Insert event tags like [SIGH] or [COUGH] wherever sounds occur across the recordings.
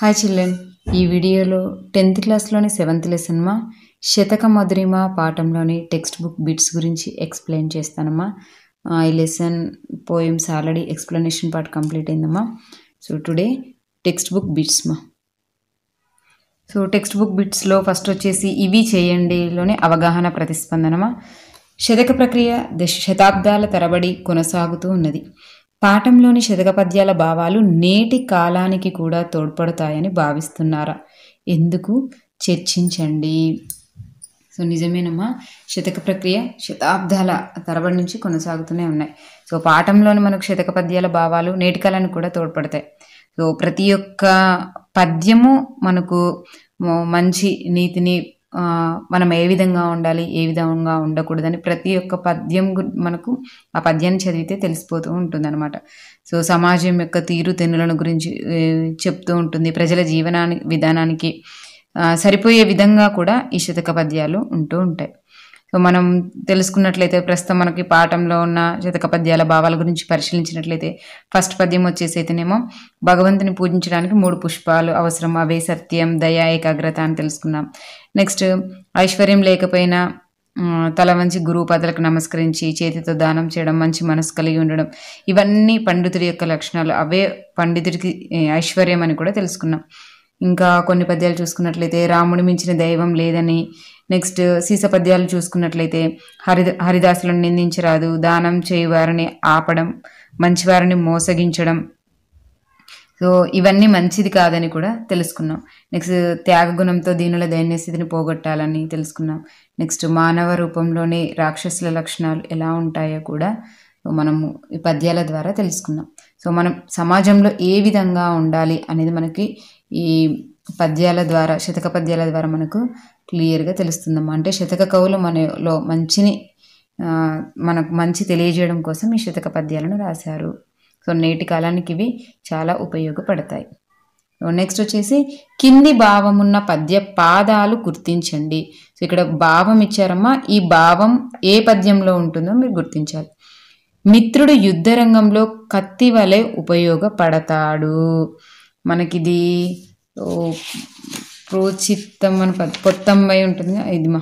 hi children ఈ వీడియోలో tenth క్లాస్లోని seventh లెసన్మా శతక మధురిమా పాఠంలోని టెక్స్ట్ బుక్ బిట్స్ గురించి ఎక్స్ప్లెయిన్ చేస్తానమ్మా ఈ lesson poems already explanation part complete అయిందమ్మా సో టుడే టెక్స్ట్ బుక్ బిట్స్మా సో టెక్స్ట్ బుక్ బిట్స్లో ఫస్ట్ వచ్చేసి ఇవి చేయండిలోని అవగాహన ప్రతిస్పందనమా శతక ప్రక్రియ దశ శతాబ్దాల తరబడి కొనసాగుతూ ఉన్నది పాఠంలోని శతకపద్యాల భావాలు నేటి కాలానికి కూడా తోడ్పడతాయని భావిస్తున్నారా ఎందుకు చర్చించండి సో నిజమేనమ్మా శతక ప్రక్రియ శతాబ్దాల తరబడి నుంచి కొనసాగుతూనే ఉన్నాయి సో పాఠంలోని మనకు శతక పద్యాల భావాలు నేటికలను కూడా తోడ్పడతాయి సో ప్రతి ఒక్క పద్యము మనకు మంచి నీతిని మనం ఏ విధంగా ఉండాలి ఏ విధంగా ఉండకూడదని ప్రతి ఒక్క పద్యం మనకు ఆ పద్యాన్ని చదివితే తెలిసిపోతూ ఉంటుంది అనమాట సో సమాజం యొక్క తీరు తెన్నులను గురించి చెప్తూ ఉంటుంది ప్రజల జీవనాని విధానానికి సరిపోయే విధంగా కూడా ఈ శతక పద్యాలు ఉంటూ ఉంటాయి సో మనం తెలుసుకున్నట్లయితే ప్రస్తుతం మనకి పాఠంలో ఉన్న శతక పద్యాల భావాల గురించి పరిశీలించినట్లయితే ఫస్ట్ పద్యం వచ్చేసైతేనేమో భగవంతుని పూజించడానికి మూడు పుష్పాలు అవసరం అవే సత్యం దయ ఏకాగ్రత అని తెలుసుకున్నాం నెక్స్ట్ ఐశ్వర్యం లేకపోయినా తల వంచి గురువు పదలకు నమస్కరించి చేతితో దానం చేయడం మంచి మనసు కలిగి ఉండడం ఇవన్నీ పండితుడి యొక్క లక్షణాలు అవే పండితుడికి ఐశ్వర్యం అని కూడా తెలుసుకున్నాం ఇంకా కొన్ని పద్యాలు చూసుకున్నట్లయితే రాముడి మించిన దైవం లేదని నెక్స్ట్ సీస పద్యాలు చూసుకున్నట్లయితే హరి హరిదాసులను నిందించరాదు దానం చేయవారిని ఆపడం మంచివారిని మోసగించడం సో ఇవన్నీ మంచిది కాదని కూడా తెలుసుకున్నాం నెక్స్ట్ త్యాగ గుణంతో దీనుల దైన్యస్థితిని పోగొట్టాలని తెలుసుకున్నాం నెక్స్ట్ మానవ రూపంలోని రాక్షసుల లక్షణాలు ఎలా ఉంటాయో కూడా మనము ఈ పద్యాల ద్వారా తెలుసుకున్నాం సో మనం సమాజంలో ఏ విధంగా ఉండాలి అనేది మనకి ఈ పద్యాల ద్వారా శతక పద్యాల ద్వారా మనకు క్లియర్గా తెలుస్తుందమ్మా అంటే శతక కవులు మనలో మంచిని మనకు మంచి తెలియజేయడం కోసం ఈ శతక పద్యాలను రాశారు సో నేటి కాలానికి ఇవి చాలా ఉపయోగపడతాయి నెక్స్ట్ వచ్చేసి కింది భావమున్న పద్య పాదాలు గుర్తించండి సో ఇక్కడ భావం ఇచ్చారమ్మా ఈ భావం ఏ పద్యంలో ఉంటుందో మీరు గుర్తించాలి మిత్రుడు యుద్ధరంగంలో కత్తి వలె ఉపయోగపడతాడు మనకిది ప్రోచిత్తం అని పొత్తంబై ఉంటుంది ఇది మా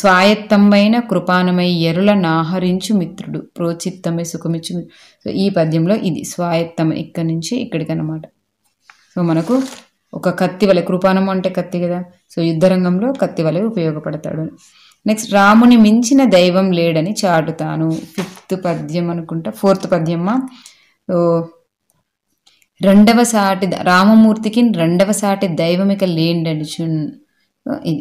స్వాయత్తమైన కృపానమై ఎరుల నాహరించు మిత్రుడు ప్రోచిత్తమై సుఖమిచ్చు సో ఈ పద్యంలో ఇది స్వాయత్తం ఇక్కడి నుంచి ఇక్కడికి అనమాట సో మనకు ఒక కత్తి వలె కృపాణం అంటే కత్తి కదా సో యుద్ధరంగంలో కత్తి వలె ఉపయోగపడతాడు నెక్స్ట్ రాముని మించిన దైవం లేడని చాటుతాను ఫిఫ్త్ పద్యం అనుకుంటా ఫోర్త్ పద్యమ్మా సో రెండవ సాటి రామమూర్తికి రెండవ సాటి లేండి లేండనిచున్ ఇది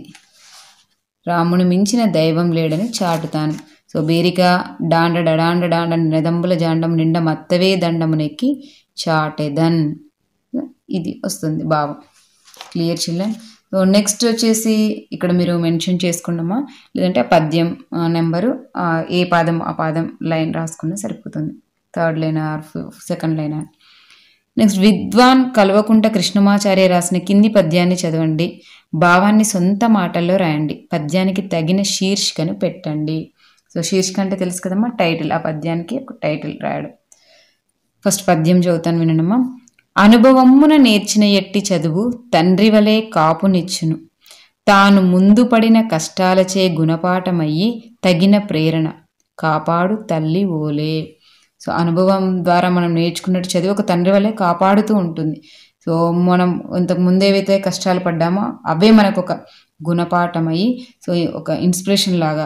రాముని మించిన దైవం లేడని చాటుతాను సో బీరిక డాండ డడాండ డాండ నిదంబుల జాండం నిండ మత్తవే దండమునెక్కి చాటెదన్ ఇది వస్తుంది భావం క్లియర్ చిల్లన్ సో నెక్స్ట్ వచ్చేసి ఇక్కడ మీరు మెన్షన్ చేసుకున్నామా లేదంటే ఆ పద్యం నెంబరు ఏ పాదం ఆ పాదం లైన్ రాసుకున్నా సరిపోతుంది third line or second line or next విద్వాన్ కల్వకుంట కృష్ణమాచార్య రాసిన కింది పద్యాన్ని చదవండి భావాన్ని సొంత మాటల్లో రాయండి పద్యానికి తగిన శీర్షికను పెట్టండి సో శీర్షిక అంటే తెలుసు కదమ్మా టైటిల్ ఆ పద్యానికి ఒక టైటిల్ రాయడం ఫస్ట్ పద్యం చదువుతాను వినడమ్మా అనుభవమున నేర్చిన ఎట్టి చదువు తండ్రి వలె కాపునిచ్చును తాను ముందు పడిన కష్టాలచే గుణపాఠమయ్యి తగిన ప్రేరణ కాపాడు తల్లి ఓలే సో అనుభవం ద్వారా మనం నేర్చుకున్నట్టు చదివి ఒక తండ్రి వల్లే కాపాడుతూ ఉంటుంది సో మనం ఇంతకు ముందు ఏవైతే కష్టాలు పడ్డామో అవే మనకు ఒక గుణపాఠమయ్యి సో ఒక ఇన్స్పిరేషన్ లాగా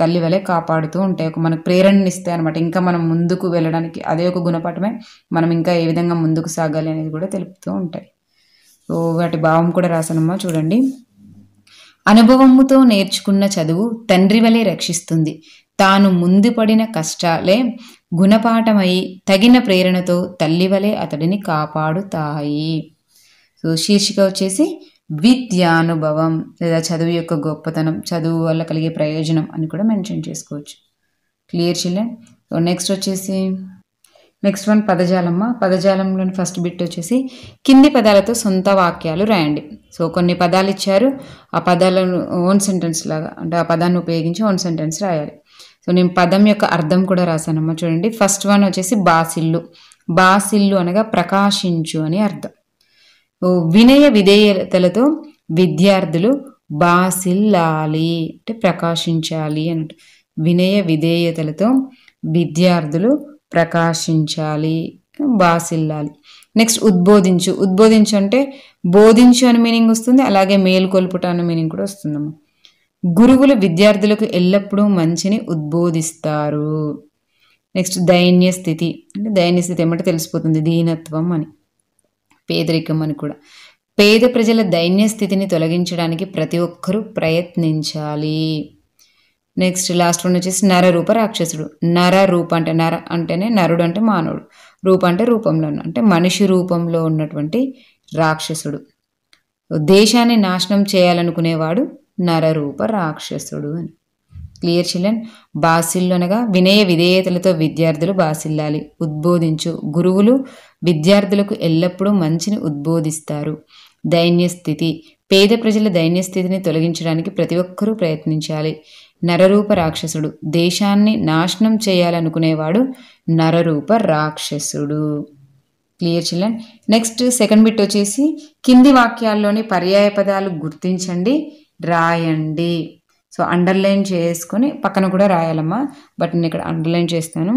తల్లి వలె కాపాడుతూ ఉంటాయి ఒక మనకు ఇస్తాయి అనమాట ఇంకా మనం ముందుకు వెళ్ళడానికి అదే ఒక గుణపాఠమే మనం ఇంకా ఏ విధంగా ముందుకు సాగాలి అనేది కూడా తెలుపుతూ ఉంటాయి సో వాటి భావం కూడా రాసానమ్మా చూడండి అనుభవముతో నేర్చుకున్న చదువు తండ్రి వలె రక్షిస్తుంది తాను ముందు పడిన కష్టాలే గుణపాఠమై తగిన ప్రేరణతో తల్లివలే అతడిని కాపాడుతాయి సో శీర్షిక వచ్చేసి విద్యానుభవం లేదా చదువు యొక్క గొప్పతనం చదువు వల్ల కలిగే ప్రయోజనం అని కూడా మెన్షన్ చేసుకోవచ్చు క్లియర్ చిల్లెన్ సో నెక్స్ట్ వచ్చేసి నెక్స్ట్ వన్ పదజాలమ్మ పదజాలంలోని ఫస్ట్ బిట్ వచ్చేసి కింది పదాలతో సొంత వాక్యాలు రాయండి సో కొన్ని పదాలు ఇచ్చారు ఆ పదాలను ఓన్ సెంటెన్స్ లాగా అంటే ఆ పదాన్ని ఉపయోగించి ఓన్ సెంటెన్స్ రాయాలి సో నేను పదం యొక్క అర్థం కూడా రాశానమ్మా చూడండి ఫస్ట్ వన్ వచ్చేసి బాసిల్లు బాసిల్లు అనగా ప్రకాశించు అని అర్థం వినయ విధేయతలతో విద్యార్థులు బాసిల్లాలి అంటే ప్రకాశించాలి అంట వినయ విధేయతలతో విద్యార్థులు ప్రకాశించాలి బాసిల్లాలి నెక్స్ట్ ఉద్బోధించు ఉద్బోధించు అంటే బోధించు అని మీనింగ్ వస్తుంది అలాగే మేలుకొల్పుట అనే మీనింగ్ కూడా వస్తుందమ్మా గురువులు విద్యార్థులకు ఎల్లప్పుడూ మంచిని ఉద్బోధిస్తారు నెక్స్ట్ దైన్య స్థితి అంటే దైన్య స్థితి ఏమంటే తెలిసిపోతుంది దీనత్వం అని పేదరికం అని కూడా పేద ప్రజల దైన్య స్థితిని తొలగించడానికి ప్రతి ఒక్కరూ ప్రయత్నించాలి నెక్స్ట్ లాస్ట్ వన్ వచ్చేసి నరరూప రాక్షసుడు నర రూప అంటే నర అంటేనే నరుడు అంటే మానవుడు రూప అంటే రూపంలో అంటే మనిషి రూపంలో ఉన్నటువంటి రాక్షసుడు దేశాన్ని నాశనం చేయాలనుకునేవాడు నరరూప రాక్షసుడు అని క్లియర్ చిల్డ్రన్ బాసిల్లనగా వినయ విధేయతలతో విద్యార్థులు బాసిల్లాలి ఉద్బోధించు గురువులు విద్యార్థులకు ఎల్లప్పుడూ మంచిని ఉద్బోధిస్తారు దైన్యస్థితి పేద ప్రజల దైన్యస్థితిని తొలగించడానికి ప్రతి ఒక్కరూ ప్రయత్నించాలి నరరూప రాక్షసుడు దేశాన్ని నాశనం చేయాలనుకునేవాడు నరరూప రాక్షసుడు clear children next second bit వచ్చేసి కింది వాక్యాల్లోని పర్యాయ పదాలు గుర్తించండి రాయండి సో అండర్లైన్ చేసుకొని పక్కన కూడా రాయాలమ్మా బట్ నేను ఇక్కడ అండర్లైన్ చేస్తాను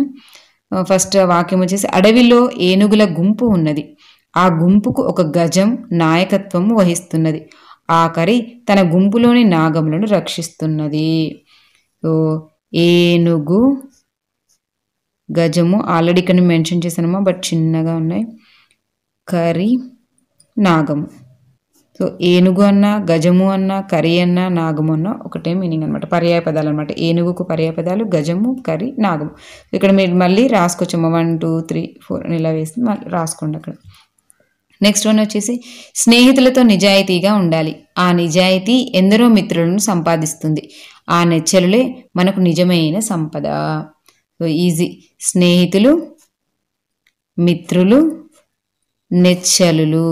ఫస్ట్ వాక్యం వచ్చేసి అడవిలో ఏనుగుల గుంపు ఉన్నది ఆ గుంపుకు ఒక గజం నాయకత్వం వహిస్తున్నది ఆఖరి తన గుంపులోని నాగములను రక్షిస్తున్నది సో ఏనుగు గజము ఆల్రెడీ ఇక్కడ మెన్షన్ చేశానమ్మా బట్ చిన్నగా ఉన్నాయి కరి నాగము సో ఏనుగు అన్న గజము అన్న కరి అన్న నాగము అన్న ఒకటే మీనింగ్ అనమాట పర్యాయ పదాలు అనమాట ఏనుగుకు పర్యాయ పదాలు గజము కరి నాగము ఇక్కడ మీరు మళ్ళీ రాసుకోవచ్చు వన్ టూ త్రీ ఫోర్ ఇలా వేసి మళ్ళీ రాసుకోండి అక్కడ నెక్స్ట్ వన్ వచ్చేసి స్నేహితులతో నిజాయితీగా ఉండాలి ఆ నిజాయితీ ఎందరో మిత్రులను సంపాదిస్తుంది ఆ నెచ్చలులే మనకు నిజమైన సంపద సో ఈజీ స్నేహితులు మిత్రులు నెచ్చలులు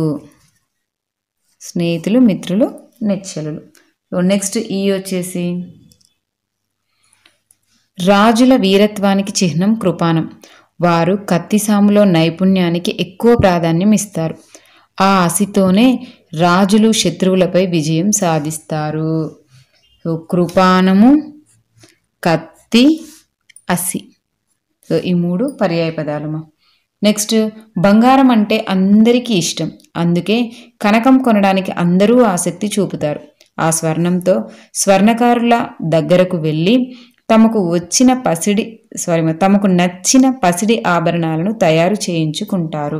స్నేహితులు మిత్రులు నెచ్చెలులు నెక్స్ట్ ఈ వచ్చేసి రాజుల వీరత్వానికి చిహ్నం కృపాణం వారు కత్తిసాములో నైపుణ్యానికి ఎక్కువ ప్రాధాన్యం ఇస్తారు ఆ ఆశతోనే రాజులు శత్రువులపై విజయం సాధిస్తారు కృపాణము కత్తి అసి ఈ మూడు పర్యాయ పదాలు మా నెక్స్ట్ బంగారం అంటే అందరికీ ఇష్టం అందుకే కనకం కొనడానికి అందరూ ఆసక్తి చూపుతారు ఆ స్వర్ణంతో స్వర్ణకారుల దగ్గరకు వెళ్ళి తమకు వచ్చిన పసిడి సారీ తమకు నచ్చిన పసిడి ఆభరణాలను తయారు చేయించుకుంటారు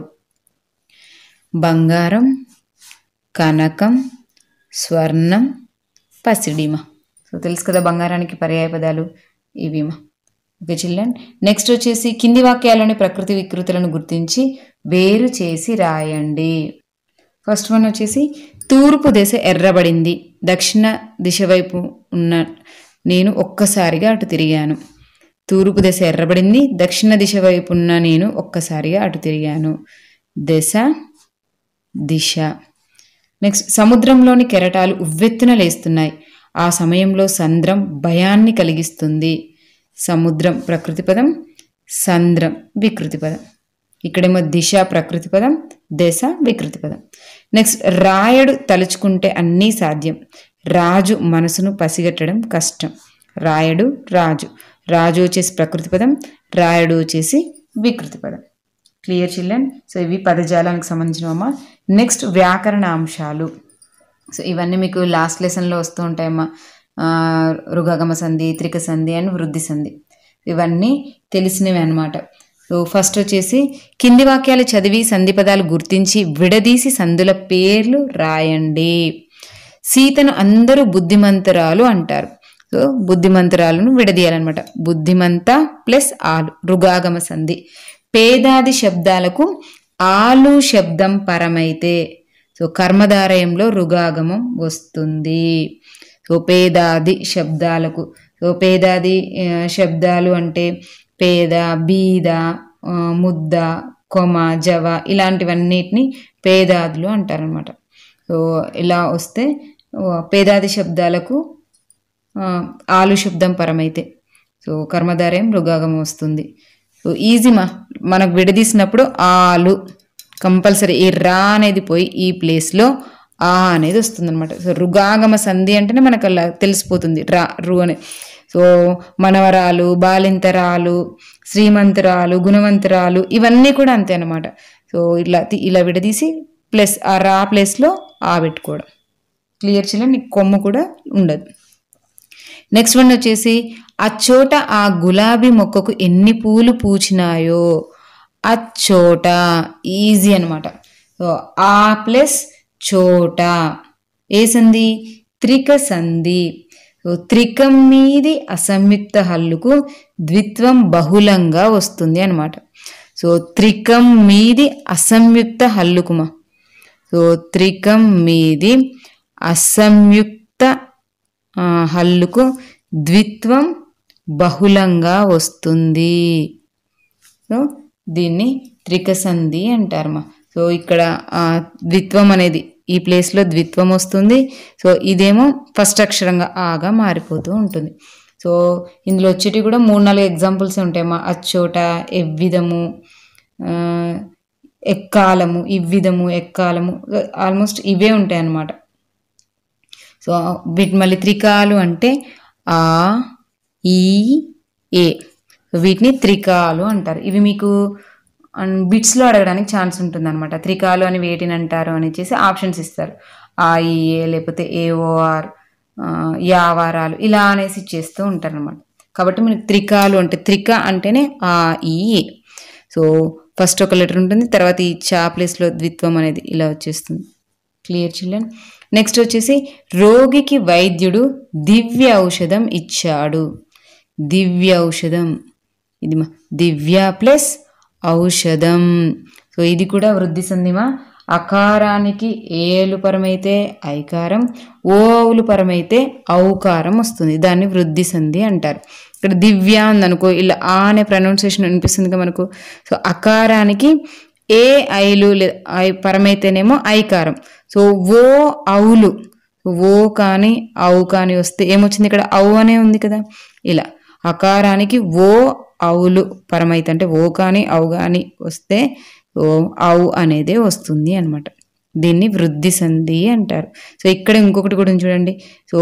బంగారం కనకం స్వర్ణం పసిడిమ సో తెలుసు కదా బంగారానికి పర్యాయ పదాలు ఇవిమా ఓకే చిల్డ్రన్ నెక్స్ట్ వచ్చేసి కింది వాక్యాలని ప్రకృతి వికృతులను గుర్తించి వేరు చేసి రాయండి ఫస్ట్ వన్ వచ్చేసి తూర్పు దిశ ఎర్రబడింది దక్షిణ దిశ వైపు ఉన్న నేను ఒక్కసారిగా అటు తిరిగాను తూర్పు దిశ ఎర్రబడింది దక్షిణ దిశ వైపు ఉన్న నేను ఒక్కసారిగా అటు తిరిగాను దశ దిశ నెక్స్ట్ సముద్రంలోని కెరటాలు ఉవ్వెత్తున లేస్తున్నాయి ఆ సమయంలో సంద్రం భయాన్ని కలిగిస్తుంది సముద్రం ప్రకృతి పదం సంద్రం వికృతి పదం ఇక్కడేమో దిశ ప్రకృతి పదం దశ వికృతి పదం నెక్స్ట్ రాయడు తలుచుకుంటే అన్నీ సాధ్యం రాజు మనసును పసిగట్టడం కష్టం రాయడు రాజు రాజు వచ్చేసి ప్రకృతి పదం రాయడు వచ్చేసి వికృతి పదం క్లియర్ చిల్డ్రన్ సో ఇవి పదజాలానికి సంబంధించినవమ్మా నెక్స్ట్ వ్యాకరణ అంశాలు సో ఇవన్నీ మీకు లాస్ట్ లెసన్లో వస్తూ ఉంటాయమ్మా రుగగమ సంధి త్రిక సంధి అండ్ వృద్ధి సంధి ఇవన్నీ తెలిసినవి అనమాట సో ఫస్ట్ వచ్చేసి కింది వాక్యాలు చదివి సంధి పదాలు గుర్తించి విడదీసి సంధుల పేర్లు రాయండి సీతను అందరూ బుద్ధిమంతరాలు అంటారు సో బుద్ధిమంతరాలను విడదీయాలన్నమాట బుద్ధిమంత ప్లస్ ఆలు రుగాగమ సంధి పేదాది శబ్దాలకు ఆలు శబ్దం పరమైతే సో కర్మధారయంలో రుగాగమం వస్తుంది ఉపేదాది శబ్దాలకు ఉపేదాది శబ్దాలు అంటే పేద బీద ముద్ద కొమ జవ ఇలాంటివన్నిటిని పేదాదులు అంటారనమాట సో ఇలా వస్తే పేదాది శబ్దాలకు ఆలు శబ్దం పరమైతే సో కర్మధారయం మృగాగం వస్తుంది సో ఈజీ మా మనకు విడదీసినప్పుడు ఆలు కంపల్సరీ ఈ రా అనేది పోయి ఈ ప్లేస్లో ఆ అనేది వస్తుంది అనమాట సో రుగాగమ సంధి అంటేనే మనకు అలా తెలిసిపోతుంది రా రు అని సో మనవరాలు బాలింతరాలు శ్రీమంతురాలు గుణవంతురాలు ఇవన్నీ కూడా అంతే అనమాట సో ఇలా ఇలా విడదీసి ప్లస్ ఆ రా ప్లేస్లో ఆ పెట్టుకోవడం క్లియర్ చేయలేదు నీకు కొమ్ము కూడా ఉండదు నెక్స్ట్ వన్ వచ్చేసి ఆ చోట ఆ గులాబీ మొక్కకు ఎన్ని పూలు పూచినాయో ఆ చోట ఈజీ అనమాట సో ఆ ప్లస్ చోట ఏ సంధి త్రిక సంధి త్రికం మీది అసంయుక్త హల్లుకు ద్విత్వం బహుళంగా వస్తుంది అనమాట సో త్రికం మీది అసంయుక్త హల్లుకుమా సో త్రికం మీది అసంయుక్త హల్లుకు ద్విత్వం బహుళంగా వస్తుంది సో దీన్ని త్రికసంధి అంటారు మా సో ఇక్కడ ద్విత్వం అనేది ఈ ప్లేస్లో ద్విత్వం వస్తుంది సో ఇదేమో ఫస్ట్ అక్షరంగా ఆగా మారిపోతూ ఉంటుంది సో ఇందులో వచ్చేటి కూడా మూడు నాలుగు ఎగ్జాంపుల్స్ ఉంటాయి మా అచ్చోట ఎవ్విధము ఎక్కాలము ఇవ్విధము ఎక్కాలము ఆల్మోస్ట్ ఇవే ఉంటాయి అన్నమాట సో వీటి మళ్ళీ త్రికాలు అంటే ఆ ఈ ఏ వీటిని త్రికాలు అంటారు ఇవి మీకు అండ్ బిట్స్లో అడగడానికి ఛాన్స్ ఉంటుంది అనమాట త్రికాలు అని వేటిని అంటారు అని చేసి ఆప్షన్స్ ఇస్తారు ఆఈఏ లేకపోతే ఏఓఆర్ యావారాలు ఇలా అనేసి చేస్తూ ఉంటారు అనమాట కాబట్టి మనకి త్రికాలు అంటే త్రిక అంటేనే ఆ ఈఏ సో ఫస్ట్ ఒక లెటర్ ఉంటుంది తర్వాత ఈ చా ప్లేస్లో ద్విత్వం అనేది ఇలా వచ్చేస్తుంది క్లియర్ చిల్డ్రన్ నెక్స్ట్ వచ్చేసి రోగికి వైద్యుడు దివ్య ఔషధం ఇచ్చాడు దివ్య ఔషధం ఇది దివ్య ప్లస్ ఔషధం సో ఇది కూడా వృద్ధి సంధిమా అకారానికి ఏలు పరమైతే ఐకారం ఓవులు పరమైతే ఔకారం వస్తుంది దాన్ని వృద్ధి సంధి అంటారు ఇక్కడ దివ్య అనుకో ఇలా ఆ అనే ప్రొనౌన్సియేషన్ అనిపిస్తుంది కదా మనకు సో అకారానికి ఏ ఐలు ఐ పరమైతేనేమో ఐకారం సో ఓ ఔలు ఓ కానీ ఔ కానీ వస్తే ఏమొచ్చింది ఇక్కడ ఔ అనే ఉంది కదా ఇలా అకారానికి ఓ అవులు పరమైతే అంటే ఓ కానీ అవు కానీ వస్తే ఓ అవు అనేది వస్తుంది అనమాట దీన్ని వృద్ధి సంధి అంటారు సో ఇక్కడ ఇంకొకటి కూడా చూడండి సో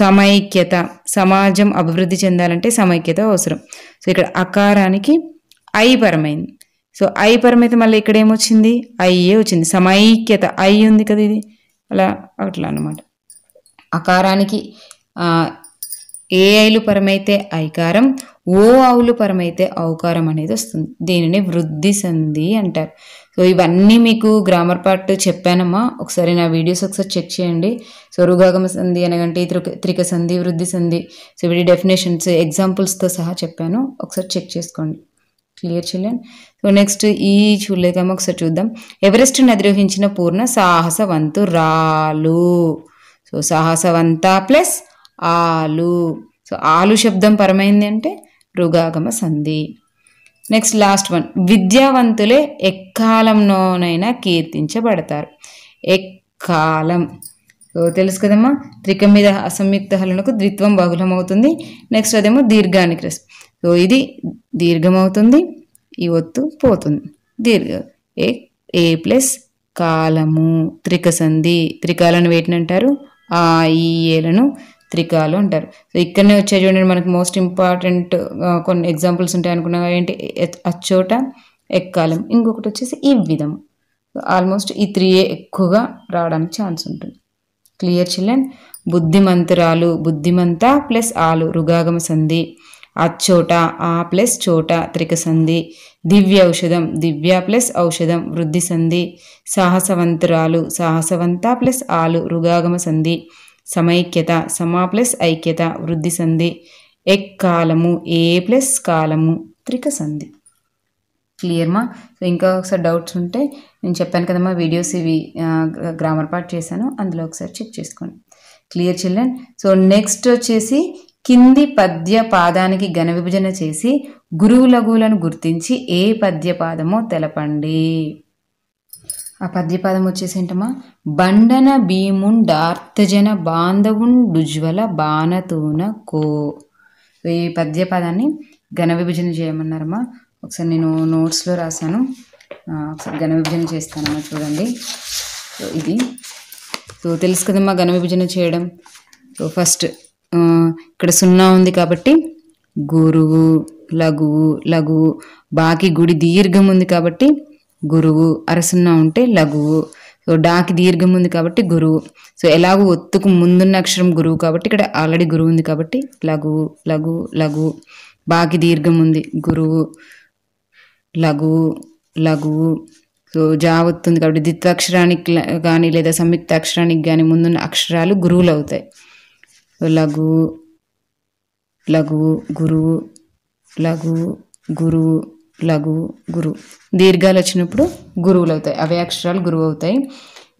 సమైక్యత సమాజం అభివృద్ధి చెందాలంటే సమైక్యత అవసరం సో ఇక్కడ అకారానికి ఐ పరమైంది సో ఐ పరమైతే మళ్ళీ ఇక్కడ ఏమొచ్చింది ఐఏ వచ్చింది సమైక్యత ఐ ఉంది కదా ఇది అలా అట్లా అనమాట అకారానికి ఏ ఐలు పరమైతే ఐకారం ఓ ఆవులు పరమైతే అవకారం అనేది వస్తుంది దీనిని వృద్ధి సంధి అంటారు సో ఇవన్నీ మీకు గ్రామర్ పార్ట్ చెప్పానమ్మా ఒకసారి నా వీడియోస్ ఒకసారి చెక్ చేయండి సో రుగాగమ సంధి అనగంటే త్రిక సంధి వృద్ధి సంధి సో వీటి డెఫినేషన్స్ ఎగ్జాంపుల్స్తో సహా చెప్పాను ఒకసారి చెక్ చేసుకోండి క్లియర్ చిల్డ్రన్ సో నెక్స్ట్ ఈ చూడలేకమో ఒకసారి చూద్దాం ఎవరెస్ట్ అధిరోహించిన పూర్ణ రాలు సో సాహసవంత ప్లస్ ఆలు సో ఆలు శబ్దం పరమైంది అంటే రుగాగమ సంధి నెక్స్ట్ లాస్ట్ వన్ విద్యావంతులే ఎక్కాలంలోనైనా కీర్తించబడతారు ఎక్కాలం తెలుసు కదమ్మా త్రిక మీద అసంయుక్త హలనకు ద్విత్వం బహుళం అవుతుంది నెక్స్ట్ అదేమో దీర్ఘానికి సో ఇది దీర్ఘం అవుతుంది ఈ ఒత్తు పోతుంది దీర్ఘ ఏ ఏ ప్లస్ కాలము త్రికసంధి త్రికాలను వేటినంటారు ఆ ఈ ఏలను త్రికాలు అంటారు సో ఇక్కడనే వచ్చే చూడండి మనకు మోస్ట్ ఇంపార్టెంట్ కొన్ని ఎగ్జాంపుల్స్ ఉంటాయి అనుకున్నా ఏంటి అచ్చోట ఎక్కాలం ఇంకొకటి వచ్చేసి ఈ విధం ఆల్మోస్ట్ ఈ త్రీయే ఎక్కువగా రావడానికి ఛాన్స్ ఉంటుంది క్లియర్ చిల్డ్రన్ బుద్ధిమంతురాలు బుద్ధిమంత ప్లస్ ఆలు రుగాగమ సంధి అచ్చోట ఆ ప్లస్ చోట త్రిక సంధి దివ్య ఔషధం దివ్య ప్లస్ ఔషధం వృద్ధి సంధి సాహసవంతురాలు సాహసవంత ప్లస్ ఆలు రుగాగమ సంధి సమైక్యత సమా ప్లస్ ఐక్యత వృద్ధి సంధి ఎక్ కాలము ఏ ప్లస్ కాలము త్రిక సంధి క్లియర్మా సో ఇంకా ఒకసారి డౌట్స్ ఉంటే నేను చెప్పాను కదమ్మా వీడియోస్ ఇవి గ్రామర్ పార్ట్ చేశాను అందులో ఒకసారి చెక్ చేసుకోండి క్లియర్ చిల్డ్రన్ సో నెక్స్ట్ వచ్చేసి కింది పద్య పాదానికి ఘన విభజన చేసి లఘువులను గుర్తించి ఏ పద్య పాదమో తెలపండి ఆ పద్యపదం వచ్చేసి ఏంటమ్మా బండన భీముండార్తజన బాంధవుండుజ్వల బాణతూన కో ఈ పద్యపదాన్ని ఘన విభజన చేయమన్నారమ్మా ఒకసారి నేను నోట్స్లో రాశాను ఒకసారి ఘన విభజన చేస్తానమ్మా చూడండి సో ఇది సో తెలుసు కదమ్మా ఘన విభజన చేయడం సో ఫస్ట్ ఇక్కడ సున్నా ఉంది కాబట్టి గురువు లఘువు లఘువు బాకీ గుడి దీర్ఘం ఉంది కాబట్టి గురువు అరసున్న ఉంటే లఘువు సో డాకి దీర్ఘం ఉంది కాబట్టి గురువు సో ఎలాగో ఒత్తుకు ముందున్న అక్షరం గురువు కాబట్టి ఇక్కడ ఆల్రెడీ గురువు ఉంది కాబట్టి లఘువు లఘువు లఘువు బాకి దీర్ఘం ఉంది గురువు లఘువు లఘువు సో జా వస్తుంది కాబట్టి ద్విత్వాక్షరానికి కానీ లేదా సంయుక్త అక్షరానికి కానీ ముందున్న అక్షరాలు గురువులు అవుతాయి లఘువు లఘువు గురువు లఘువు గురువు లఘు గురు దీర్ఘాలు వచ్చినప్పుడు గురువులు అవుతాయి అవే అక్షరాలు గురువు అవుతాయి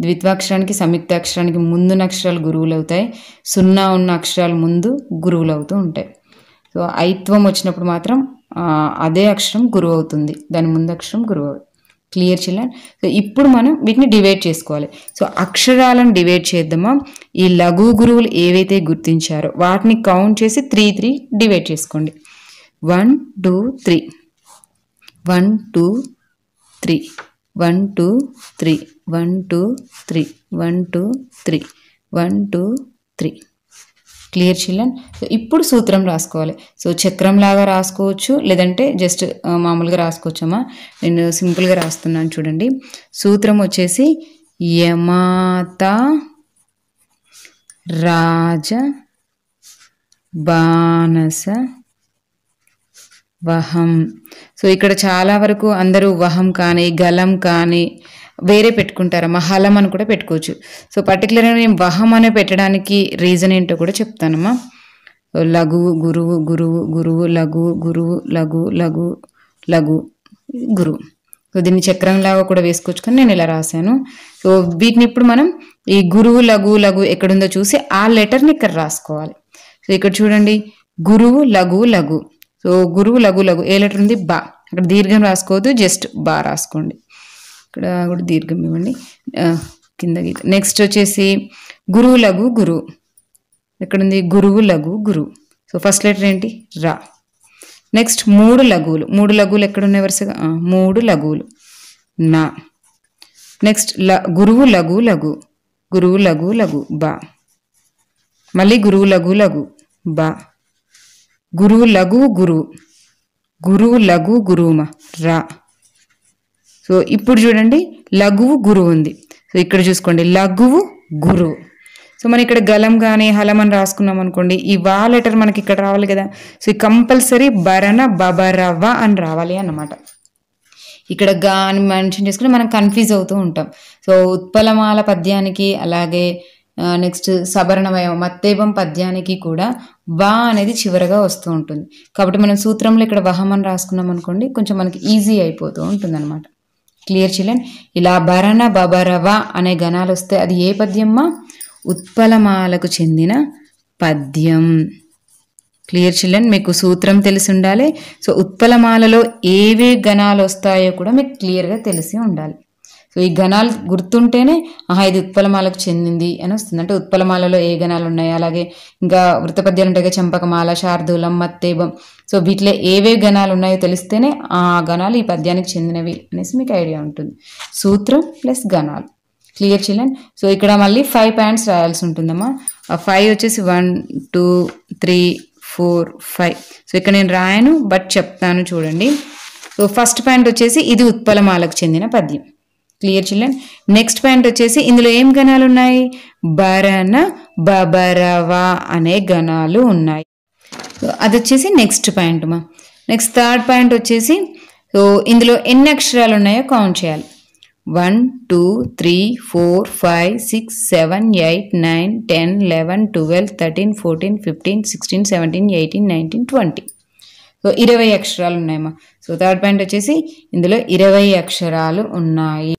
ద్విత్వాక్షరానికి సంయుక్త అక్షరానికి ముందున్న అక్షరాలు గురువులు అవుతాయి సున్నా ఉన్న అక్షరాలు ముందు గురువులు అవుతూ ఉంటాయి సో ఐత్వం వచ్చినప్పుడు మాత్రం అదే అక్షరం గురువు అవుతుంది దాని ముందు అక్షరం గురువు అవుతుంది క్లియర్ చిల్డ్రన్ సో ఇప్పుడు మనం వీటిని డివైడ్ చేసుకోవాలి సో అక్షరాలను డివైడ్ చేద్దామా ఈ లఘు గురువులు ఏవైతే గుర్తించారో వాటిని కౌంట్ చేసి త్రీ త్రీ డివైడ్ చేసుకోండి one two three one two three one two three one two three one two three one two three clear children so ఇప్పుడు సూత్రం రాసుకోవాలి సో చక్రం లాగా రాసుకోవచ్చు లేదంటే జస్ట్ మామూలుగా రాసుకోవచ్చమ్మా నేను సింపుల్గా రాస్తున్నాను చూడండి సూత్రం వచ్చేసి యమాత రాజ బానస వహం సో ఇక్కడ చాలా వరకు అందరూ వహం కానీ గలం కానీ వేరే పెట్టుకుంటారమ్మా హలం అని కూడా పెట్టుకోవచ్చు సో పర్టికులర్గా నేను వహం అనే పెట్టడానికి రీజన్ ఏంటో కూడా చెప్తానమ్మా లఘు గురువు గురువు గురువు లఘు గురువు లఘు లఘు లఘు గురువు సో దీన్ని చక్రంలాగా కూడా వేసుకొచ్చుకొని నేను ఇలా రాశాను సో వీటిని ఇప్పుడు మనం ఈ గురువు లఘు లఘు ఎక్కడుందో చూసి ఆ లెటర్ని ఇక్కడ రాసుకోవాలి సో ఇక్కడ చూడండి గురువు లఘు లఘు సో గురువు లఘు లఘు ఏ లెటర్ ఉంది బా అక్కడ దీర్ఘం రాసుకోవద్దు జస్ట్ బా రాసుకోండి ఇక్కడ కూడా దీర్ఘం ఇవ్వండి కింద నెక్స్ట్ వచ్చేసి గురువు లఘు గురు ఎక్కడుంది గురువు లఘు గురు సో ఫస్ట్ లెటర్ ఏంటి రా నెక్స్ట్ మూడు లఘువులు మూడు లఘువులు ఎక్కడున్నాయి వరుసగా మూడు లఘువులు నా నెక్స్ట్ ల గురువు లఘు లఘు గురువు లఘు లఘు బా మళ్ళీ గురువు లఘు లఘు బా గురు లఘు గురు గురు లఘు గురువు రా సో ఇప్పుడు చూడండి లఘువు గురువు ఉంది సో ఇక్కడ చూసుకోండి లఘువు గురువు సో మనం ఇక్కడ గలం కానీ హలం అని రాసుకున్నాం అనుకోండి ఈ వా లెటర్ మనకి ఇక్కడ రావాలి కదా సో కంపల్సరీ భరణ బబరవ అని రావాలి అన్నమాట ఇక్కడ గా అని మెన్షన్ చేసుకుని మనం కన్ఫ్యూజ్ అవుతూ ఉంటాం సో ఉత్పలమాల పద్యానికి అలాగే నెక్స్ట్ సబరణమయం మత్తేవం పద్యానికి కూడా వా అనేది చివరగా వస్తూ ఉంటుంది కాబట్టి మనం సూత్రంలో ఇక్కడ వహమని రాసుకున్నాం అనుకోండి కొంచెం మనకి ఈజీ అయిపోతూ ఉంటుంది అనమాట క్లియర్ చిల్డ్రన్ ఇలా భరణ బబరవ అనే గణాలు వస్తే అది ఏ పద్యమ్మా ఉత్పలమాలకు చెందిన పద్యం క్లియర్ చిల్డ్రన్ మీకు సూత్రం తెలిసి ఉండాలి సో ఉత్పలమాలలో ఏవే గణాలు వస్తాయో కూడా మీకు క్లియర్గా తెలిసి ఉండాలి సో ఈ గణాలు గుర్తుంటేనే ఆహా ఇది ఉత్పలమాలకు చెందింది అని వస్తుంది అంటే ఉత్పలమాలలో ఏ గణాలు ఉన్నాయి అలాగే ఇంకా వృత్తపద్యాలు ఉంటాయి చంపకమాల శార్దూలం మత్తేబం సో వీటిలో ఏవే గణాలు ఉన్నాయో తెలిస్తేనే ఆ గణాలు ఈ పద్యానికి చెందినవి అనేసి మీకు ఐడియా ఉంటుంది సూత్రం ప్లస్ గణాలు క్లియర్ చిల్డ్రన్ సో ఇక్కడ మళ్ళీ ఫైవ్ పాయింట్స్ రాయాల్సి ఉంటుందమ్మా ఫైవ్ వచ్చేసి one two three four five so ఇక్కడ నేను రాయను బట్ చెప్తాను చూడండి సో ఫస్ట్ పాయింట్ వచ్చేసి ఇది ఉత్పలమాలకు చెందిన పద్యం క్లియర్ చిల్డ్రన్ నెక్స్ట్ పాయింట్ వచ్చేసి ఇందులో ఏం గణాలు ఉన్నాయి బరణ బబరవ అనే గణాలు ఉన్నాయి అది వచ్చేసి నెక్స్ట్ పాయింట్ మా నెక్స్ట్ థర్డ్ పాయింట్ వచ్చేసి సో ఇందులో ఎన్ని అక్షరాలు ఉన్నాయో కౌంట్ చేయాలి one two three four five six seven eight nine ten eleven twelve thirteen fourteen fifteen sixteen seventeen eighteen nineteen twenty so ఇరవై అక్షరాలు ఉన్నాయమ్మా సో థర్డ్ పాయింట్ వచ్చేసి ఇందులో ఇరవై అక్షరాలు ఉన్నాయి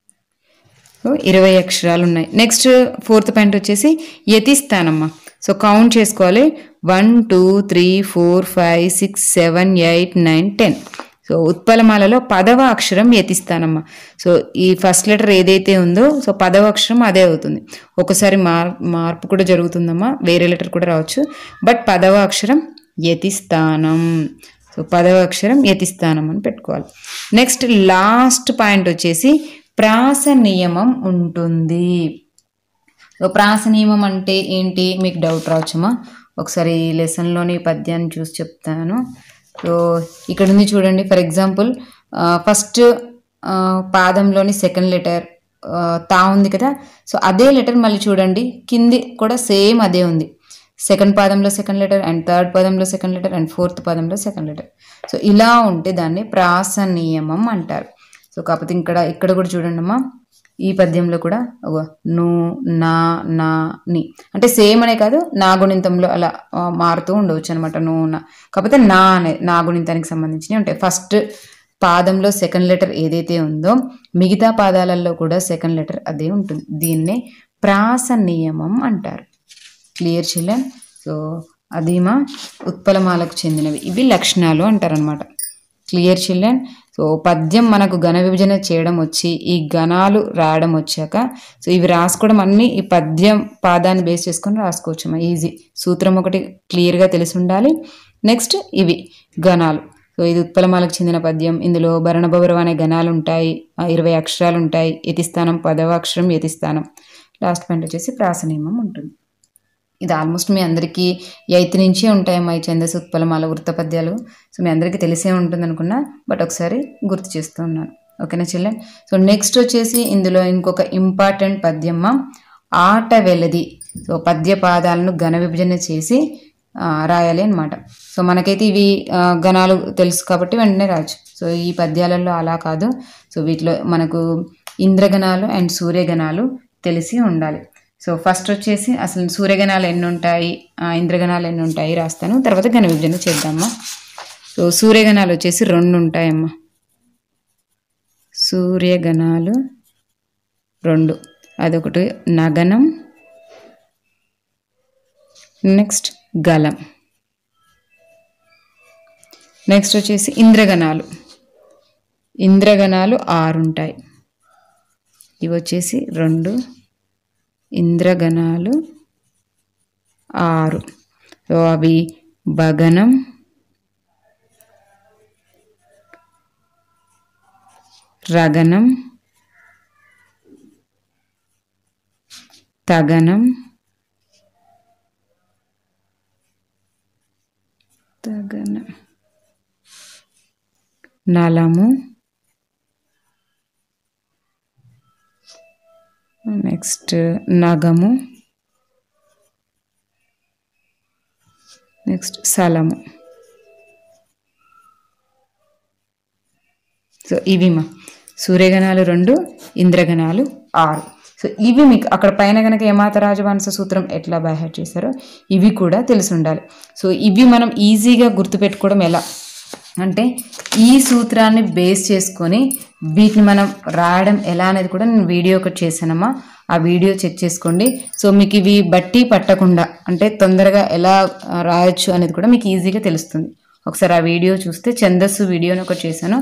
ఇరవై అక్షరాలు ఉన్నాయి నెక్స్ట్ ఫోర్త్ పాయింట్ వచ్చేసి యతిస్థానమ్మ సో కౌంట్ చేసుకోవాలి one two three four five six seven eight nine ten so ఉత్పలమాలలో పదవ అక్షరం యతిస్థానమ్మ సో ఈ ఫస్ట్ లెటర్ ఏదైతే ఉందో సో పదవ అక్షరం అదే అవుతుంది ఒకసారి మార్ మార్పు కూడా జరుగుతుందమ్మా వేరే లెటర్ కూడా రావచ్చు బట్ పదవ అక్షరం యతిస్థానం సో పదవ అక్షరం యతిస్థానం అని పెట్టుకోవాలి నెక్స్ట్ లాస్ట్ పాయింట్ వచ్చేసి ప్రాస నియమం ఉంటుంది ప్రాస నియమం అంటే ఏంటి మీకు డౌట్ రావచ్చమ్మా ఒకసారి ఈ లెసన్లోని పద్యాన్ని చూసి చెప్తాను సో ఇక్కడ ఉంది చూడండి ఫర్ ఎగ్జాంపుల్ ఫస్ట్ పాదంలోని సెకండ్ లెటర్ తా ఉంది కదా సో అదే లెటర్ మళ్ళీ చూడండి కింది కూడా సేమ్ అదే ఉంది సెకండ్ పాదంలో సెకండ్ లెటర్ అండ్ థర్డ్ పాదంలో సెకండ్ లెటర్ అండ్ ఫోర్త్ పాదంలో సెకండ్ లెటర్ సో ఇలా ఉంటే దాన్ని ప్రాస నియమం అంటారు సో కాకపోతే ఇక్కడ ఇక్కడ కూడా చూడండి అమ్మా ఈ పద్యంలో కూడా ను నా నా ని అంటే సేమ్ అనే కాదు నా అలా మారుతూ ఉండవచ్చు అనమాట ను నా కాకపోతే నా అనే నా సంబంధించినవి ఉంటాయి ఫస్ట్ పాదంలో సెకండ్ లెటర్ ఏదైతే ఉందో మిగతా పాదాలలో కూడా సెకండ్ లెటర్ అదే ఉంటుంది దీన్నే ప్రాస నియమం అంటారు క్లియర్ చిల్డ్రన్ సో అదీమా ఉత్పలమాలకు చెందినవి ఇవి లక్షణాలు అంటారనమాట క్లియర్ చిల్డ్రన్ సో పద్యం మనకు ఘన విభజన చేయడం వచ్చి ఈ గణాలు రాయడం వచ్చాక సో ఇవి రాసుకోవడం అన్నీ ఈ పద్యం పాదాన్ని బేస్ చేసుకొని రాసుకోవచ్చు ఈజీ సూత్రం ఒకటి క్లియర్గా తెలిసి ఉండాలి నెక్స్ట్ ఇవి గణాలు సో ఇది ఉత్పలమాలకు చెందిన పద్యం ఇందులో భరణభవరం అనే గణాలు ఉంటాయి ఇరవై అక్షరాలు ఉంటాయి యతిస్థానం పదవ అక్షరం యతిస్థానం లాస్ట్ పాయింట్ వచ్చేసి ప్రాసనియమం ఉంటుంది ఇది ఆల్మోస్ట్ మీ అందరికీ ఎయిత్ నుంచే ఉంటాయమ్మా ఈ చందస్ ఉత్పలమాల వృత్తపద్యాలు సో మీ అందరికీ తెలిసే ఉంటుంది అనుకున్నా బట్ ఒకసారి గుర్తు చేస్తూ ఉన్నాను ఓకేనా చిల్డ్రన్ సో నెక్స్ట్ వచ్చేసి ఇందులో ఇంకొక ఇంపార్టెంట్ పద్యమ్మ ఆట వెలది సో పద్య పాదాలను ఘన విభజన చేసి రాయాలి అనమాట సో మనకైతే ఇవి గణాలు తెలుసు కాబట్టి వెంటనే రాయచ్చు సో ఈ పద్యాలలో అలా కాదు సో వీటిలో మనకు ఇంద్రగణాలు అండ్ సూర్యగణాలు తెలిసి ఉండాలి సో ఫస్ట్ వచ్చేసి అసలు సూర్యగణాలు ఎన్ని ఉంటాయి ఇంద్రగణాలు ఎన్ని ఉంటాయి రాస్తాను తర్వాత ఘన విభజన చేద్దామా సో సూర్యగణాలు వచ్చేసి రెండు ఉంటాయమ్మా సూర్యగణాలు రెండు అదొకటి నగనం నెక్స్ట్ గలం నెక్స్ట్ వచ్చేసి ఇంద్రగణాలు ఇంద్రగణాలు ఆరు ఉంటాయి ఇవి వచ్చేసి రెండు ఇంద్రగణాలు ఆరు సో అవి భగనం రగనం తగనం తగనం నలము నెక్స్ట్ నగము నెక్స్ట్ సలము సో ఇవి మా సూర్యగణాలు రెండు ఇంద్రగణాలు ఆరు సో ఇవి మీకు అక్కడ పైన కనుక యమాత రాజవంశ సూత్రం ఎట్లా బయట చేశారో ఇవి కూడా తెలిసి ఉండాలి సో ఇవి మనం ఈజీగా గుర్తుపెట్టుకోవడం ఎలా అంటే ఈ సూత్రాన్ని బేస్ చేసుకొని వీటిని మనం రాయడం ఎలా అనేది కూడా నేను వీడియో ఒకటి చేశానమ్మా ఆ వీడియో చెక్ చేసుకోండి సో మీకు ఇవి బట్టి పట్టకుండా అంటే తొందరగా ఎలా రాయొచ్చు అనేది కూడా మీకు ఈజీగా తెలుస్తుంది ఒకసారి ఆ వీడియో చూస్తే ఛందస్సు వీడియోని ఒకటి చేశాను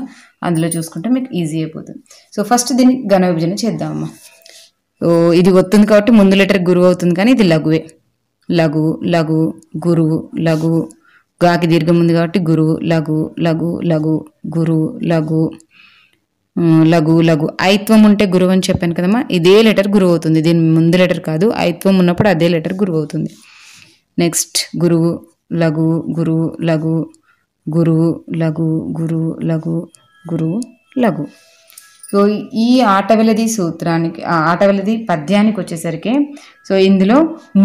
అందులో చూసుకుంటే మీకు ఈజీ అయిపోతుంది సో ఫస్ట్ దీన్ని ఘన విభజన చేద్దామమ్మా సో ఇది వస్తుంది కాబట్టి ముందు లెటర్ గురువు అవుతుంది కానీ ఇది లఘువే లఘు లఘు గురువు లఘు గాకి దీర్ఘం ఉంది కాబట్టి గురువు లఘు లఘు లఘు గురు లఘు లఘు లఘు ఐత్వం ఉంటే గురువు అని చెప్పాను కదమ్మా ఇదే లెటర్ గురువు అవుతుంది దీని ముందు లెటర్ కాదు ఐత్వం ఉన్నప్పుడు అదే లెటర్ గురువు అవుతుంది నెక్స్ట్ గురువు లఘు గురువు లఘు గురువు లఘు గురువు లఘు గురువు లఘు సో ఈ ఆటవెలది సూత్రానికి ఆటవెలది పద్యానికి వచ్చేసరికి సో ఇందులో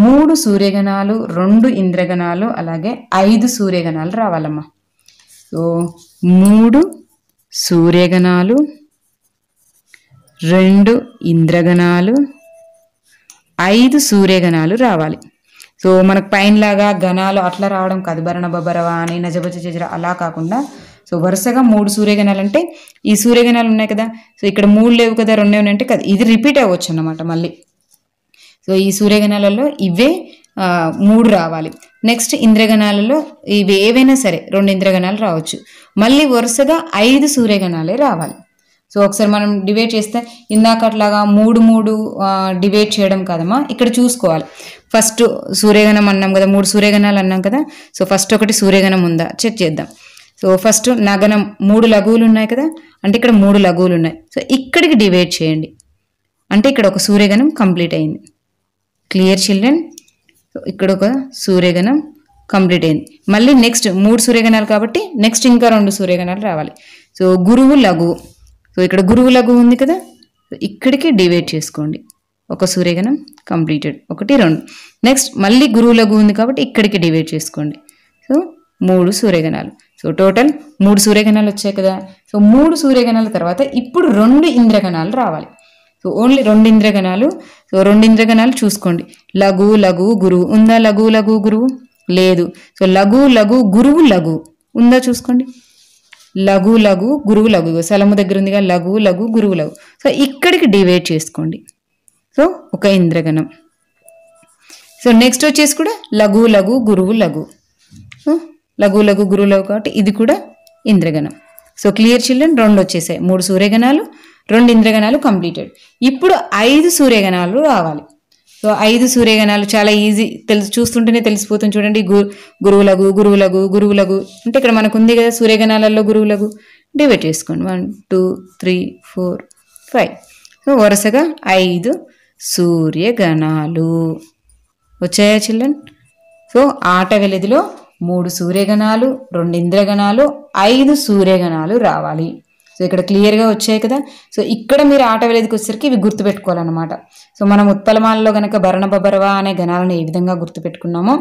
మూడు సూర్యగణాలు రెండు ఇంద్రగణాలు అలాగే ఐదు సూర్యగణాలు రావాలమ్మా సో మూడు సూర్యగణాలు రెండు ఇంద్రగణాలు ఐదు సూర్యగణాలు రావాలి సో మనకు పైనలాగా గణాలు అట్లా రావడం కదుబరణ బబరవా అని నజబజ అలా కాకుండా సో వరుసగా మూడు సూర్యగణాలు అంటే ఈ సూర్యగణాలు ఉన్నాయి కదా సో ఇక్కడ మూడు లేవు కదా రెండే ఉన్నాయంటే అంటే కదా ఇది రిపీట్ అవ్వచ్చు అన్నమాట మళ్ళీ సో ఈ సూర్యగణాలలో ఇవే మూడు రావాలి నెక్స్ట్ ఇంద్రగణాలలో ఇవి ఏవైనా సరే రెండు ఇంద్రగణాలు రావచ్చు మళ్ళీ వరుసగా ఐదు సూర్యగణాలే రావాలి సో ఒకసారి మనం డివైడ్ చేస్తే ఇందాక అట్లాగా మూడు మూడు డివైడ్ చేయడం కదమ్మా ఇక్కడ చూసుకోవాలి ఫస్ట్ సూర్యగణం అన్నాం కదా మూడు సూర్యగణాలు అన్నాం కదా సో ఫస్ట్ ఒకటి సూర్యగణం ఉందా చెక్ చేద్దాం సో ఫస్ట్ నగనం మూడు లఘువులు ఉన్నాయి కదా అంటే ఇక్కడ మూడు లఘువులు ఉన్నాయి సో ఇక్కడికి డివైడ్ చేయండి అంటే ఇక్కడ ఒక సూర్యగణం కంప్లీట్ అయింది క్లియర్ చిల్డ్రన్ ఇక్కడ ఒక సూర్యగణం కంప్లీట్ అయింది మళ్ళీ నెక్స్ట్ మూడు సూర్యగణాలు కాబట్టి నెక్స్ట్ ఇంకా రెండు సూర్యగణాలు రావాలి సో గురువు లఘువు సో ఇక్కడ గురువు లఘువు ఉంది కదా ఇక్కడికి డివైడ్ చేసుకోండి ఒక సూర్యగణం కంప్లీటెడ్ ఒకటి రెండు నెక్స్ట్ మళ్ళీ గురువు లఘువు ఉంది కాబట్టి ఇక్కడికి డివైడ్ చేసుకోండి సో మూడు సూర్యగణాలు సో టోటల్ మూడు సూర్యగణాలు వచ్చాయి కదా సో మూడు సూర్యగణాల తర్వాత ఇప్పుడు రెండు ఇంద్రగణాలు రావాలి సో ఓన్లీ రెండు ఇంద్రగణాలు సో రెండు ఇంద్రగణాలు చూసుకోండి లఘు లఘు గురువు ఉందా లఘు లఘు గురువు లేదు సో లఘు లఘు గురువు లఘు ఉందా చూసుకోండి లఘు లఘు గురువు లఘు సెలము దగ్గర ఉందిగా లఘు లఘు గురువు లఘు సో ఇక్కడికి డివైడ్ చేసుకోండి సో ఒక ఇంద్రగణం సో నెక్స్ట్ వచ్చేసి కూడా లఘు లఘు గురువు లఘు లఘు లఘు గురులవు కాబట్టి ఇది కూడా ఇంద్రగణం సో క్లియర్ చిల్డ్రన్ రెండు వచ్చేసాయి మూడు సూర్యగణాలు రెండు ఇంద్రగణాలు కంప్లీటెడ్ ఇప్పుడు ఐదు సూర్యగణాలు రావాలి సో ఐదు సూర్యగణాలు చాలా ఈజీ తెలుసు చూస్తుంటేనే తెలిసిపోతుంది చూడండి గు గురువులగు గురువులగు గురువులగు అంటే ఇక్కడ మనకు ఉంది కదా సూర్యగణాలలో గురువులగు డివైడ్ చేసుకోండి one two three four five so వరుసగా ఐదు సూర్యగణాలు వచ్చాయా చిల్డ్రన్ సో ఆట వెలిదిలో మూడు సూర్యగణాలు రెండు ఇంద్రగణాలు ఐదు సూర్యగణాలు రావాలి సో ఇక్కడ క్లియర్గా వచ్చాయి కదా సో ఇక్కడ మీరు ఆట వేలేదికి వచ్చేసరికి ఇవి గుర్తుపెట్టుకోవాలన్నమాట సో మనం ఉత్పలమాలలో కనుక భరణ బబరవా అనే గణాలను ఏ విధంగా గుర్తుపెట్టుకున్నామో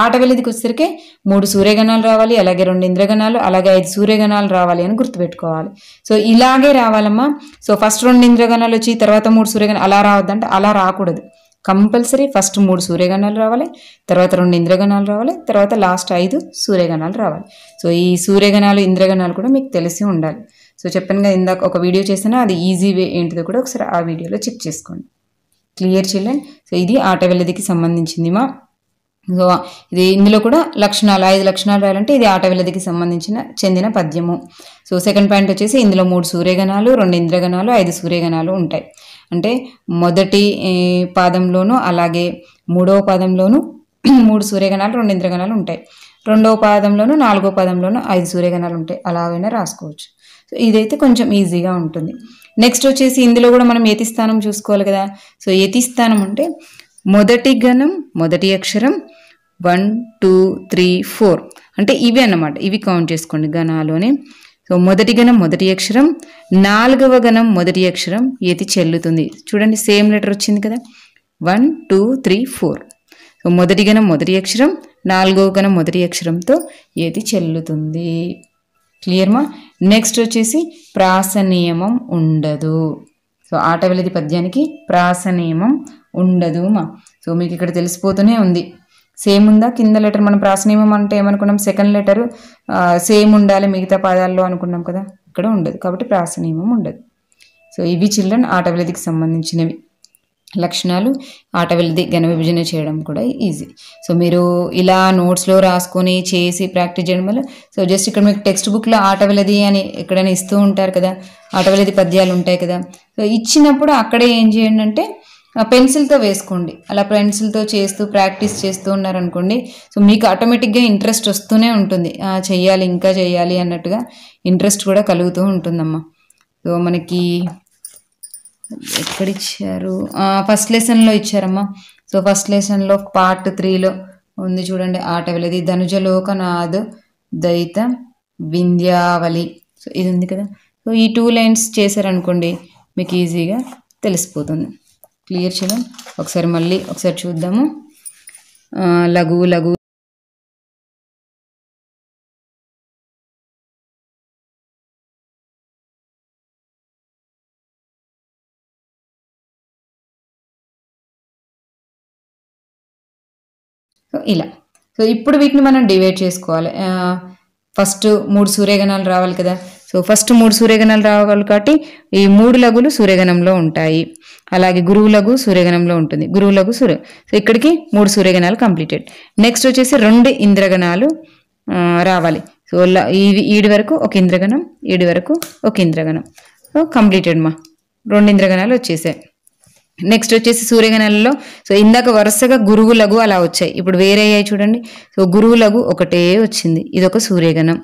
ఆట వేలేదికి వచ్చేసరికి మూడు సూర్యగణాలు రావాలి అలాగే రెండు ఇంద్రగణాలు అలాగే ఐదు సూర్యగణాలు రావాలి అని గుర్తుపెట్టుకోవాలి సో ఇలాగే రావాలమ్మా సో ఫస్ట్ రెండు ఇంద్రగణాలు వచ్చి తర్వాత మూడు సూర్యగణాలు అలా రావద్దంటే అలా రాకూడదు కంపల్సరీ ఫస్ట్ మూడు సూర్యగణాలు రావాలి తర్వాత రెండు ఇంద్రగణాలు రావాలి తర్వాత లాస్ట్ ఐదు సూర్యగణాలు రావాలి సో ఈ సూర్యగణాలు ఇంద్రగణాలు కూడా మీకు తెలిసి ఉండాలి సో చెప్పాను కదా ఇందాక ఒక వీడియో చేసినా అది ఈజీ వే ఏంటిదో కూడా ఒకసారి ఆ వీడియోలో చెక్ చేసుకోండి క్లియర్ చిల్డ్రన్ సో ఇది ఆటవిల్లదికి సంబంధించింది మా సో ఇది ఇందులో కూడా లక్షణాలు ఐదు లక్షణాలు రాయాలంటే ఇది ఆటవిల్లదికి సంబంధించిన చెందిన పద్యము సో సెకండ్ పాయింట్ వచ్చేసి ఇందులో మూడు సూర్యగణాలు రెండు ఇంద్రగణాలు ఐదు సూర్యగణాలు ఉంటాయి అంటే మొదటి పాదంలోనూ అలాగే మూడవ పాదంలోనూ [CLEARS THROAT] మూడు సూర్యగణాలు రెండు ఇంద్రగణాలు ఉంటాయి రెండవ పాదంలోనూ నాలుగో పాదంలోనూ ఐదు సూర్యగణాలు ఉంటాయి అలాగైనా రాసుకోవచ్చు సో ఇదైతే కొంచెం ఈజీగా ఉంటుంది నెక్స్ట్ వచ్చేసి ఇందులో కూడా మనం యతిస్థానం చూసుకోవాలి కదా సో యతిస్థానం అంటే మొదటి గణం మొదటి అక్షరం వన్ టూ త్రీ ఫోర్ అంటే ఇవి అన్నమాట ఇవి కౌంట్ చేసుకోండి గణాలు అని సో మొదటి గణం మొదటి అక్షరం నాలుగవ గణం మొదటి అక్షరం ఏది చెల్లుతుంది చూడండి సేమ్ లెటర్ వచ్చింది కదా one two three four so మొదటి గణం మొదటి అక్షరం నాలుగవ గణం మొదటి అక్షరంతో ఏది చెల్లుతుంది క్లియర్మా నెక్స్ట్ వచ్చేసి ప్రాస నియమం ఉండదు సో ఆటవిలది పద్యానికి ప్రాస నియమం ఉండదు మా సో మీకు ఇక్కడ తెలిసిపోతూనే ఉంది సేమ్ ఉందా కింద లెటర్ మనం ప్రాసనీయమం అంటే ఏమనుకున్నాం సెకండ్ లెటర్ సేమ్ ఉండాలి మిగతా పదాల్లో అనుకున్నాం కదా ఇక్కడ ఉండదు కాబట్టి ప్రాసనీయమం ఉండదు సో ఇవి చిల్డ్రన్ ఆటవిలదికి సంబంధించినవి లక్షణాలు ఆటవిలది ఘన విభజన చేయడం కూడా ఈజీ సో మీరు ఇలా నోట్స్లో రాసుకొని చేసి ప్రాక్టీస్ చేయడం వల్ల సో జస్ట్ ఇక్కడ మీకు టెక్స్ట్ బుక్లో ఆటవిలది అని ఎక్కడైనా ఇస్తూ ఉంటారు కదా ఆటవిలది పద్యాలు ఉంటాయి కదా సో ఇచ్చినప్పుడు అక్కడే ఏం చేయండి అంటే పెన్సిల్తో వేసుకోండి అలా పెన్సిల్తో చేస్తూ ప్రాక్టీస్ చేస్తూ ఉన్నారనుకోండి సో మీకు ఆటోమేటిక్గా ఇంట్రెస్ట్ వస్తూనే ఉంటుంది చేయాలి ఇంకా చేయాలి అన్నట్టుగా ఇంట్రెస్ట్ కూడా కలుగుతూ ఉంటుందమ్మా సో మనకి ఎక్కడిచ్చారు ఫస్ట్ లెసన్లో ఇచ్చారమ్మా సో ఫస్ట్ లెసన్లో పార్ట్ త్రీలో ఉంది చూడండి ఆట వెళ్ళది ధనుజలోకనాథ్ దైత వింధ్యావళి సో ఇది ఉంది కదా సో ఈ టూ లైన్స్ చేశారనుకోండి మీకు ఈజీగా తెలిసిపోతుంది క్లియర్ చేయడం ఒకసారి మళ్ళీ ఒకసారి చూద్దాము లఘు లఘు ఇలా సో ఇప్పుడు వీటిని మనం డివైడ్ చేసుకోవాలి ఫస్ట్ మూడు సూర్యగణాలు రావాలి కదా సో ఫస్ట్ మూడు సూర్యగణాలు రావాలి కాబట్టి ఈ మూడు లఘులు సూర్యగణంలో ఉంటాయి అలాగే గురువు లఘు సూర్యగణంలో ఉంటుంది గురువు లఘు సూర్య సో ఇక్కడికి మూడు సూర్యగణాలు కంప్లీటెడ్ నెక్స్ట్ వచ్చేసి రెండు ఇంద్రగణాలు రావాలి సో ఇవి ఈడి వరకు ఒక ఇంద్రగణం ఈడి వరకు ఒక ఇంద్రగణం సో కంప్లీటెడ్ మా రెండు ఇంద్రగణాలు వచ్చేసాయి నెక్స్ట్ వచ్చేసి సూర్యగణాలలో సో ఇందాక వరుసగా గురువు లఘు అలా వచ్చాయి ఇప్పుడు వేరే అయ్యాయి చూడండి సో గురువు లఘు ఒకటే వచ్చింది ఇదొక సూర్యగణం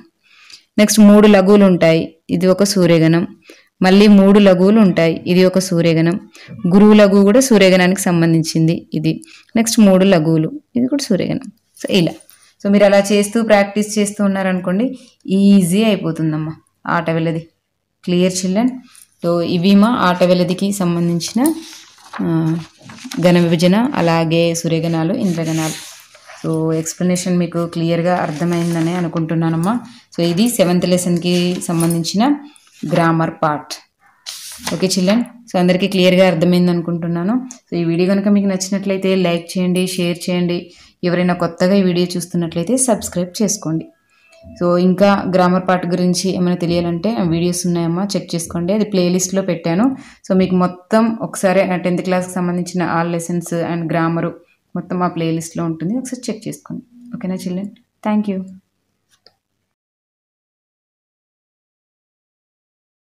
నెక్స్ట్ మూడు లఘువులు ఉంటాయి ఇది ఒక సూర్యగణం మళ్ళీ మూడు లఘువులు ఉంటాయి ఇది ఒక సూర్యగణం గురువు లఘువు కూడా సూర్యగణానికి సంబంధించింది ఇది నెక్స్ట్ మూడు లఘువులు ఇది కూడా సూర్యగణం సో ఇలా సో మీరు అలా చేస్తూ ప్రాక్టీస్ చేస్తూ ఉన్నారనుకోండి ఈజీ అయిపోతుందమ్మా ఆట వెళ్ళది క్లియర్ చిల్డ్రన్ సో ఇవి మా ఆట వెళ్ళదికి సంబంధించిన ఘన విభజన అలాగే సూర్యగణాలు ఇంద్రగణాలు సో ఎక్స్ప్లెనేషన్ మీకు క్లియర్గా అర్థమైందని అనుకుంటున్నానమ్మా సో ఇది సెవెంత్ లెసన్కి సంబంధించిన grammar part okay children so అందరికీ క్లియర్గా అర్థమైంది అనుకుంటున్నాను సో ఈ వీడియో కనుక మీకు నచ్చినట్లయితే లైక్ చేయండి షేర్ చేయండి ఎవరైనా కొత్తగా ఈ వీడియో చూస్తున్నట్లయితే సబ్స్క్రైబ్ చేసుకోండి సో ఇంకా గ్రామర్ పార్ట్ గురించి ఏమైనా తెలియాలంటే వీడియోస్ ఉన్నాయమ్మా చెక్ చేసుకోండి అది ప్లేలిస్ట్లో పెట్టాను సో మీకు మొత్తం ఒకసారి టెన్త్ క్లాస్కి సంబంధించిన ఆల్ లెసన్స్ అండ్ గ్రామరు మొత్తం మా ప్లేలిస్ట్లో ఉంటుంది ఒకసారి చెక్ చేసుకోండి ఓకేనా చిల్డ్రన్ థ్యాంక్ యూ